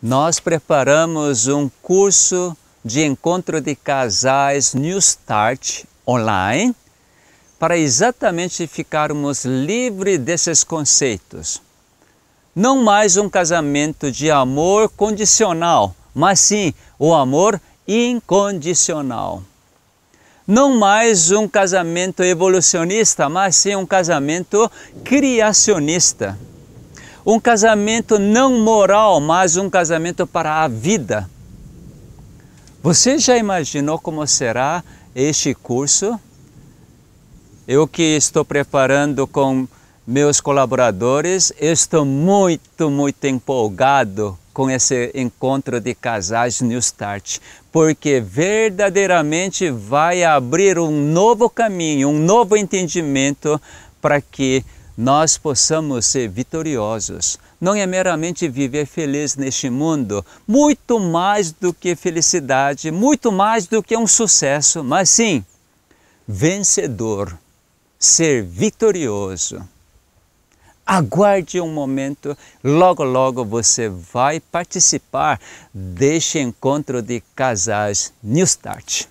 nós preparamos um curso de encontro de casais New Start online para exatamente ficarmos livres desses conceitos. Não mais um casamento de amor condicional, mas sim o amor incondicional. Não mais um casamento evolucionista, mas sim um casamento criacionista um casamento não moral, mas um casamento para a vida. Você já imaginou como será este curso? Eu que estou preparando com meus colaboradores, estou muito, muito empolgado com esse encontro de casais New Start, porque verdadeiramente vai abrir um novo caminho, um novo entendimento para que nós possamos ser vitoriosos. Não é meramente viver feliz neste mundo, muito mais do que felicidade, muito mais do que um sucesso, mas sim vencedor, ser vitorioso. Aguarde um momento, logo logo você vai participar deste encontro de casais New Start.